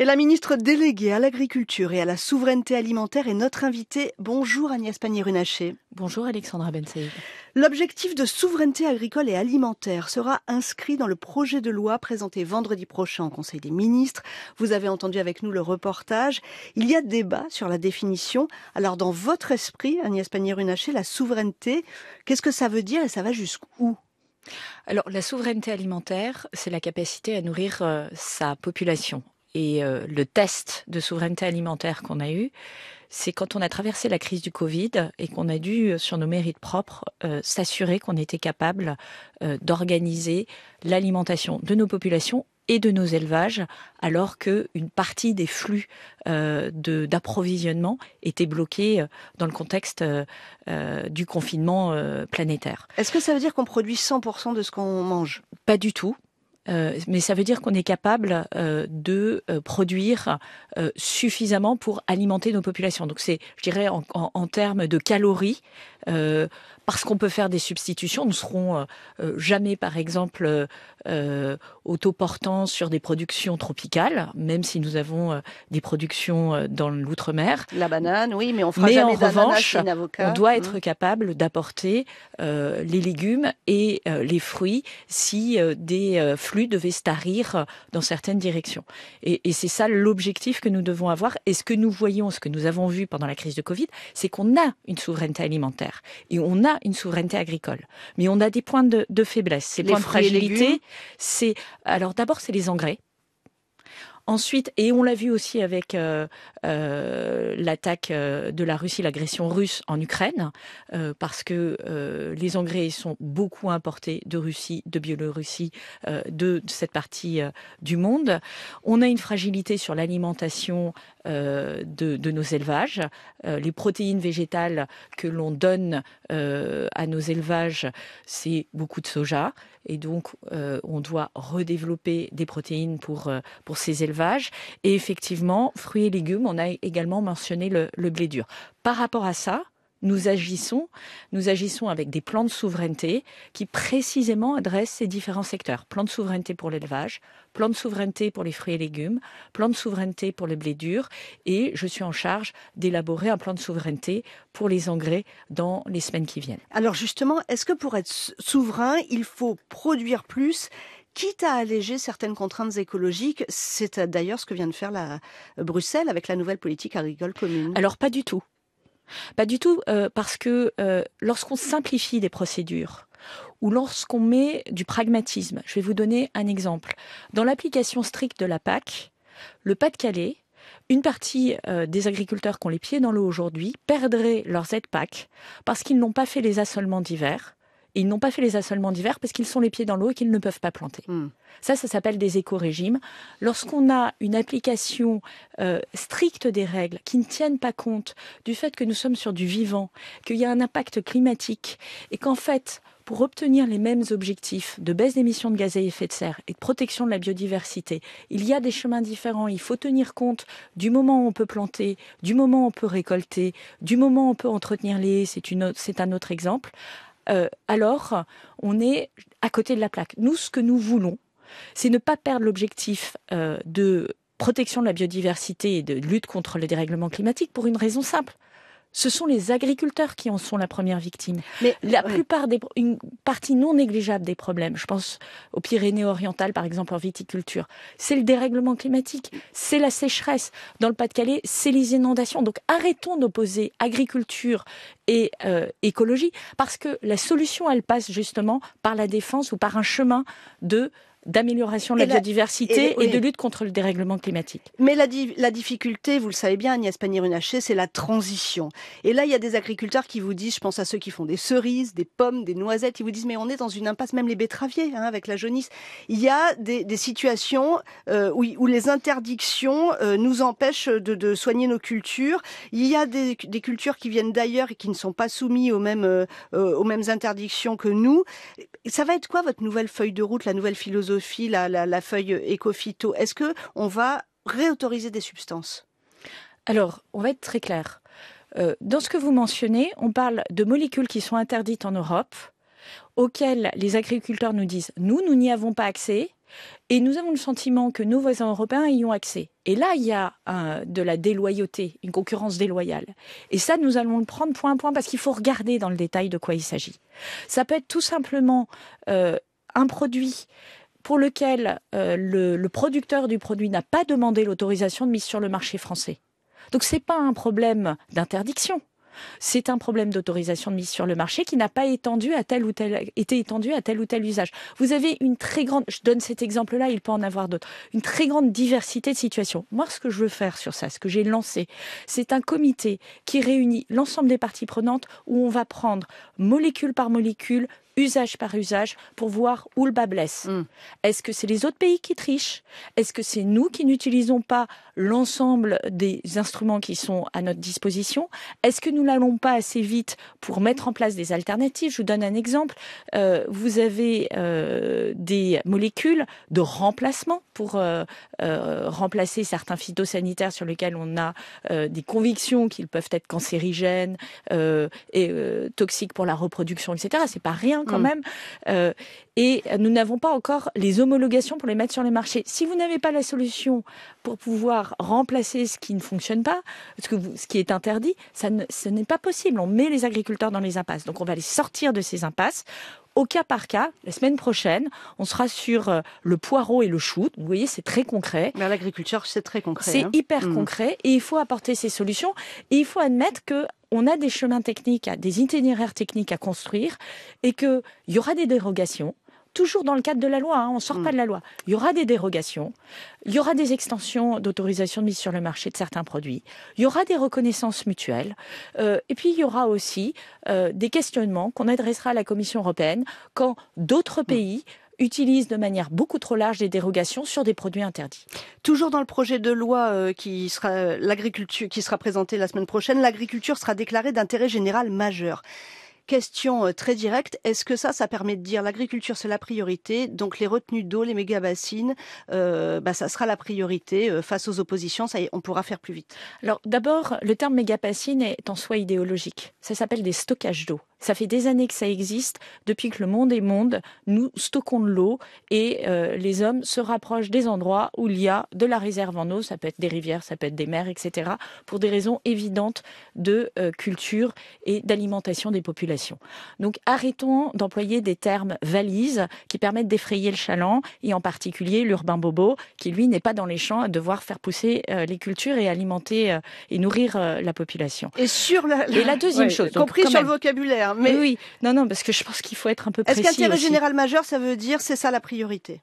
Et la ministre déléguée à l'agriculture et à la souveraineté alimentaire est notre invitée. Bonjour Agnès Pannier-Runacher. Bonjour Alexandra Benseïd. L'objectif de souveraineté agricole et alimentaire sera inscrit dans le projet de loi présenté vendredi prochain au Conseil des ministres. Vous avez entendu avec nous le reportage. Il y a débat sur la définition. Alors dans votre esprit, Agnès Pannier-Runacher, la souveraineté, qu'est-ce que ça veut dire et ça va jusqu'où alors, la souveraineté alimentaire, c'est la capacité à nourrir euh, sa population et euh, le test de souveraineté alimentaire qu'on a eu, c'est quand on a traversé la crise du Covid et qu'on a dû, euh, sur nos mérites propres, euh, s'assurer qu'on était capable d'organiser l'alimentation de nos populations et de nos élevages, alors qu'une partie des flux d'approvisionnement était bloquée dans le contexte du confinement planétaire. Est-ce que ça veut dire qu'on produit 100% de ce qu'on mange Pas du tout. Euh, mais ça veut dire qu'on est capable euh, de euh, produire suffisamment pour alimenter nos populations. Donc c'est, je dirais, en termes de calories, euh, parce qu'on peut faire des substitutions. Nous serons euh, euh, jamais, par exemple, euh, autoportants sur des productions tropicales, même si nous avons des productions dans l'outre-mer. La banane, oui, mais on fera mais en revanche, on doit être mmh. capable d'apporter les légumes et les fruits si des flux devaient se tarir dans certaines directions. Et, et c'est ça l'objectif que nous devons avoir. Et ce que nous voyons, ce que nous avons vu pendant la crise de Covid, c'est qu'on a une souveraineté alimentaire. Et on a une souveraineté agricole. Mais on a des points de, faiblesse. Ces points de fragilité, c'est... Alors d'abord, c'est les engrais. Ensuite, et on l'a vu aussi avec euh, euh, l'attaque euh, de la Russie, l'agression russe en Ukraine, parce que les engrais sont beaucoup importés de Russie, de Biélorussie, de, cette partie du monde. On a une fragilité sur l'alimentation euh, de, nos élevages. Euh, les protéines végétales que l'on donne euh, à nos élevages, c'est beaucoup de soja. Et donc, on doit redévelopper des protéines pour, pour ces élevages. Et effectivement, fruits et légumes, on a également mentionné le blé dur. Par rapport à ça, nous agissons, nous agissons avec des plans de souveraineté qui précisément adressent ces différents secteurs. Plan de souveraineté pour l'élevage, plan de souveraineté pour les fruits et légumes, plan de souveraineté pour le blé dur et je suis en charge d'élaborer un plan de souveraineté pour les engrais dans les semaines qui viennent. Alors justement, est-ce que pour être souverain, il faut produire plus quitte à alléger certaines contraintes écologiques. C'est euh, d'ailleurs ce que vient de faire la euh, Bruxelles avec la nouvelle politique agricole commune. Alors pas du tout. Pas du tout, euh, parce que euh, lorsqu'on simplifie des procédures, ou lorsqu'on met du pragmatisme, je vais vous donner un exemple. Dans l'application stricte de la PAC, le Pas-de-Calais, une partie euh, des agriculteurs qui ont les pieds dans l'eau aujourd'hui perdraient leurs aides PAC parce qu'ils n'ont pas fait les assolements d'hiver, ils n'ont pas fait les assolements d'hiver parce qu'ils sont les pieds dans l'eau et qu'ils ne peuvent pas planter. Hmm. Ça, ça s'appelle des éco-régimes. Lorsqu'on a une application euh, stricte des règles qui ne tiennent pas compte du fait que nous sommes sur du vivant, qu'il y a un impact climatique et qu'en fait, pour obtenir les mêmes objectifs de baisse d'émissions de gaz à effet de serre et de protection de la biodiversité, il y a des chemins différents. Il faut tenir compte du moment où on peut planter, du moment où on peut récolter, du moment où on peut entretenir les haies, c'est un autre exemple. Euh, alors on est à côté de la plaque. Nous, ce que nous voulons, c'est ne pas perdre l'objectif euh, de protection de la biodiversité et de lutte contre le dérèglement climatique pour une raison simple ce sont les agriculteurs qui en sont la première victime. Mais la plupart des une partie non négligeable des problèmes, je pense aux Pyrénées-Orientales par exemple en viticulture, c'est le dérèglement climatique, c'est la sécheresse. Dans le Pas-de-Calais, c'est les inondations. Donc arrêtons d'opposer agriculture et euh, écologie parce que la solution elle passe justement par la défense ou par un chemin de d'amélioration de la, biodiversité et, de lutte contre le dérèglement climatique. Mais la, la difficulté, vous le savez bien, Agnès Pannier-Runacher, c'est la transition. Et là, il y a des agriculteurs qui vous disent, je pense à ceux qui font des cerises, des pommes, des noisettes, ils vous disent, mais on est dans une impasse, même les betteraviers, hein, avec la jaunisse. Il y a des, situations euh, où, les interdictions euh, nous empêchent de, soigner nos cultures. Il y a des, cultures qui viennent d'ailleurs et qui ne sont pas soumises aux mêmes, euh, aux mêmes interdictions que nous. Ça va être quoi votre nouvelle feuille de route, la nouvelle philosophie la, la, la feuille écophyto, est-ce que on va réautoriser des substances Alors, on va être très clair. Euh, dans ce que vous mentionnez, on parle de molécules qui sont interdites en Europe, auxquelles les agriculteurs nous disent nous, nous n'y avons pas accès, et nous avons le sentiment que nos voisins européens y ont accès. Et là, il y a de la déloyauté, une concurrence déloyale. Et ça, nous allons le prendre point à point parce qu'il faut regarder dans le détail de quoi il s'agit. Ça peut être tout simplement euh, un produit pour lequel euh, le, producteur du produit n'a pas demandé l'autorisation de mise sur le marché français. Donc ce n'est pas un problème d'interdiction. C'est un problème d'autorisation de mise sur le marché qui n'a pas étendu à tel ou tel, été étendu à tel ou tel usage. Vous avez une très grande, je donne cet exemple-là, il peut en avoir d'autres, une très grande diversité de situations. Moi, ce que je veux faire sur ça, ce que j'ai lancé, c'est un comité qui réunit l'ensemble des parties prenantes où on va prendre molécule par molécule, usage par usage, pour voir où le bas blesse. Mm. Est-ce que c'est les autres pays qui trichent Est-ce que c'est nous qui n'utilisons pas l'ensemble des instruments qui sont à notre disposition Est-ce que nous n'allons pas assez vite pour mettre en place des alternatives Je vous donne un exemple. Euh, vous avez euh, des molécules de remplacement pour euh, remplacer certains phytosanitaires sur lesquels on a des convictions qu'ils peuvent être cancérigènes et toxiques pour la reproduction, etc. C'est pas rien quand mm. même. Euh, et nous n'avons pas encore les homologations pour les mettre sur les marchés. Si vous n'avez pas la solution pour pouvoir remplacer ce qui ne fonctionne pas, ce, que vous, ce qui est interdit, ça ne, ce n'est pas possible. On met les agriculteurs dans les impasses. Donc on va les sortir de ces impasses au cas par cas, la semaine prochaine, on sera sur euh, le poireau et le chou. Vous voyez, c'est très concret. Mais l'agriculture, c'est très concret. C'est hein. hyper mm. concret et il faut apporter ces solutions. Et il faut admettre que on a des chemins techniques, des itinéraires techniques à construire et qu'il y aura des dérogations toujours dans le cadre de la loi, hein, on ne sort pas mm. de la loi. Il y aura des dérogations, il y aura des extensions d'autorisation de mise sur le marché de certains produits, il y aura des reconnaissances mutuelles, euh, et puis il y aura aussi euh, des questionnements qu'on adressera à la Commission européenne quand d'autres mm. pays utilisent de manière beaucoup trop large des dérogations sur des produits interdits. Toujours dans le projet de loi euh, qui sera euh, l'agriculture qui sera présenté la semaine prochaine, l'agriculture sera déclarée d'intérêt général majeur. Question euh, très directe, est-ce que ça, ça permet de dire l'agriculture c'est la priorité, donc les retenues d'eau, les méga-bassines, bah, ça sera la priorité face aux oppositions, ça est, on pourra faire plus vite Alors d'abord, le terme méga-bassine est en soi idéologique, ça s'appelle des stockages d'eau. Ça fait des années que ça existe. Depuis que le monde est monde, nous stockons de l'eau et euh, les hommes se rapprochent des endroits où il y a de la réserve en eau. Ça peut être des rivières, ça peut être des mers, etc. Pour des raisons évidentes de euh, culture et d'alimentation des populations. Donc arrêtons d'employer des termes valises qui permettent d'effrayer le chaland et en particulier l'urbain bobo qui lui n'est pas dans les champs à devoir faire pousser euh, les cultures et alimenter et nourrir la population. Et sur la, deuxième chose, compris sur le vocabulaire Hein, oui, non, non, parce que je pense qu'il faut être un peu précis. Est-ce qu'intérêt général majeur, ça veut dire c'est ça la priorité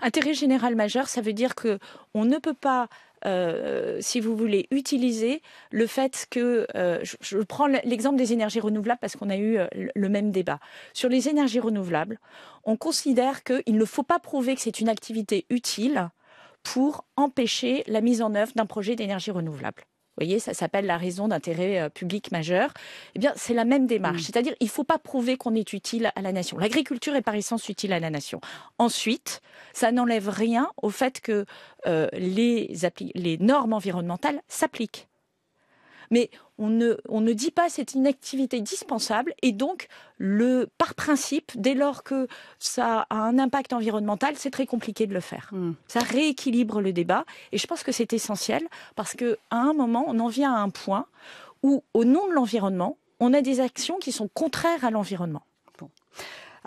Intérêt général majeur, ça veut dire que on ne peut pas euh, si vous voulez, utiliser le fait que, euh, je, prends l'exemple des énergies renouvelables parce qu'on a eu euh, le même débat. Sur les énergies renouvelables, on considère qu'il ne faut pas prouver que c'est une activité utile pour empêcher la mise en œuvre d'un projet d'énergie renouvelable voyez, ça s'appelle la raison d'intérêt euh, public majeur. Eh bien, c'est la même démarche. Mm. C'est-à-dire, il ne faut pas prouver qu'on est utile à la nation. L'agriculture est par essence utile à la nation. Ensuite, ça n'enlève rien au fait que euh, les normes environnementales s'appliquent. Mais on ne, on ne dit pas c'est une activité dispensable et donc le par principe dès lors que ça a un impact environnemental c'est très compliqué de le faire hmm. ça rééquilibre le débat et je pense que c'est essentiel parce qu'à un moment on en vient à un point où au nom de l'environnement on a des actions qui sont contraires à l'environnement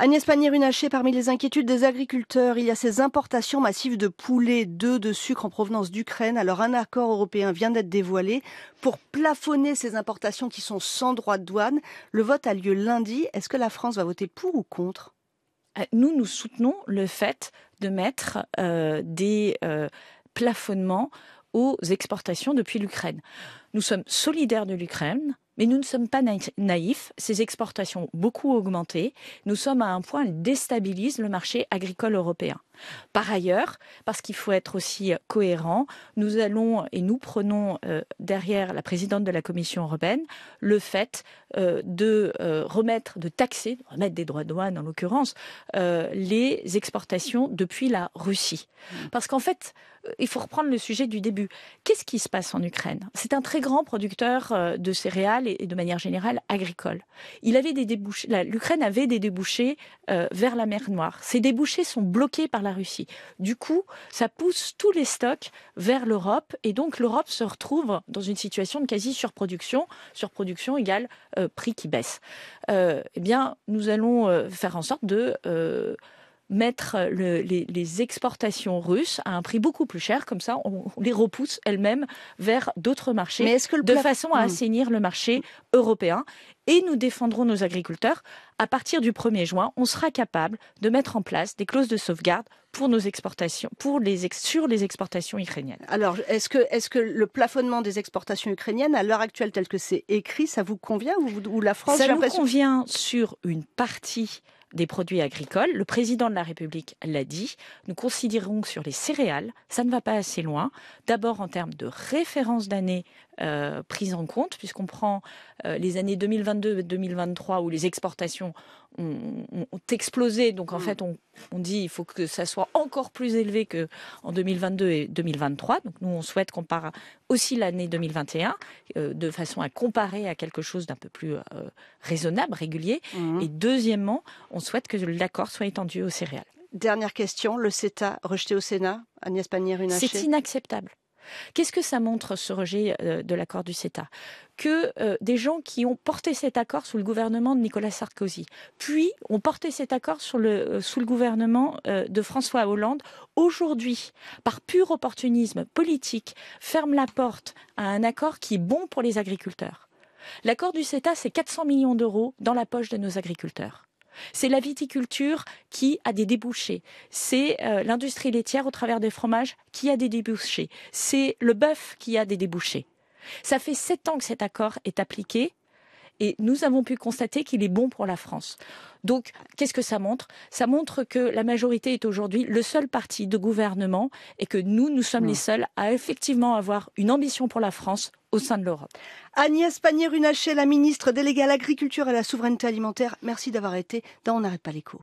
Agnès Pannier-Runacher, parmi les inquiétudes des agriculteurs, il y a ces importations massives de poulets, d'œufs, de sucre en provenance d'Ukraine. Alors un accord européen vient d'être dévoilé pour plafonner ces importations qui sont sans droit de douane. Le vote a lieu lundi. Est-ce que la France va voter pour ou contre euh, Nous, nous soutenons le fait de mettre euh, des euh, plafonnements aux exportations depuis l'Ukraine. Nous sommes solidaires de l'Ukraine, mais nous ne sommes pas naïfs. Ces exportations ont beaucoup augmenté. Nous sommes à un point, elles déstabilisent le marché agricole européen. Par ailleurs, parce qu'il faut être aussi euh, cohérent, nous allons et nous prenons euh, derrière la présidente de la Commission européenne le fait euh, de remettre, de taxer, de remettre des droits de douane en l'occurrence, les exportations depuis la Russie. Mm. Parce qu'en fait, il faut reprendre le sujet du début. Qu'est-ce qui se passe en Ukraine C'est un très grand producteur de céréales et de manière générale agricole. l'Ukraine avait des débouchés vers la mer Noire. Ces débouchés sont bloqués par la Russie. Du coup, ça pousse tous les stocks vers l'Europe et donc l'Europe se retrouve dans une situation de quasi surproduction. Surproduction égale euh, prix qui baisse. Euh, eh bien, nous allons euh, faire en sorte de mettre les, exportations russes à un prix beaucoup plus cher. Comme ça, on, les repousse elles-mêmes vers d'autres marchés Mais que de façon à hmm. assainir le marché européen. Et nous défendrons nos agriculteurs. À partir du 1er juin, on sera capable de mettre en place des clauses de sauvegarde pour nos exportations, pour les sur les exportations ukrainiennes. Alors, est-ce que, est que le plafonnement des exportations ukrainiennes, à l'heure actuelle telle que c'est écrit, ça vous convient ou, la France Ça nous convient sur une partie des produits agricoles. Le président de la République l'a dit. Nous considérons que sur les céréales, ça ne va pas assez loin. D'abord en termes de référence d'année euh, prise en compte, puisqu'on prend euh, les années 2022-2023 où les exportations ont, explosé. Donc en mm. fait, on, on, dit il faut que ça soit encore plus élevé que en 2022 et 2023. Donc nous, on souhaite qu'on part aussi l'année 2021 euh, de façon à comparer à quelque chose d'un peu plus raisonnable, régulier. Mm. Et deuxièmement, on souhaite que l'accord soit étendu aux céréales. Dernière question, le CETA rejeté au Sénat, Agnès Pannier-Runacher. C'est inacceptable. Qu'est-ce que ça montre, ce rejet euh, de l'accord du CETA que euh, des gens qui ont porté cet accord sous le gouvernement de Nicolas Sarkozy, puis ont porté cet accord euh, sous le gouvernement de François Hollande, aujourd'hui, par pur opportunisme politique, ferment la porte à un accord qui est bon pour les agriculteurs. L'accord du CETA, c'est 400 millions d'euros dans la poche de nos agriculteurs. C'est la viticulture qui a des débouchés. C'est euh, l'industrie laitière au travers des fromages qui a des débouchés. C'est le bœuf qui a des débouchés. Ça fait sept ans que cet accord est appliqué et nous avons pu constater qu'il est bon pour la France. Donc, qu'est-ce que ça montre Ça montre que la majorité est aujourd'hui le seul parti de gouvernement et que nous, nous sommes hmm. les seuls à effectivement avoir une ambition pour la France au sein de l'Europe. Agnès Pannier-Runacher, la ministre déléguée à l'agriculture et à la souveraineté alimentaire, merci d'avoir été dans On n'arrête pas l'écho.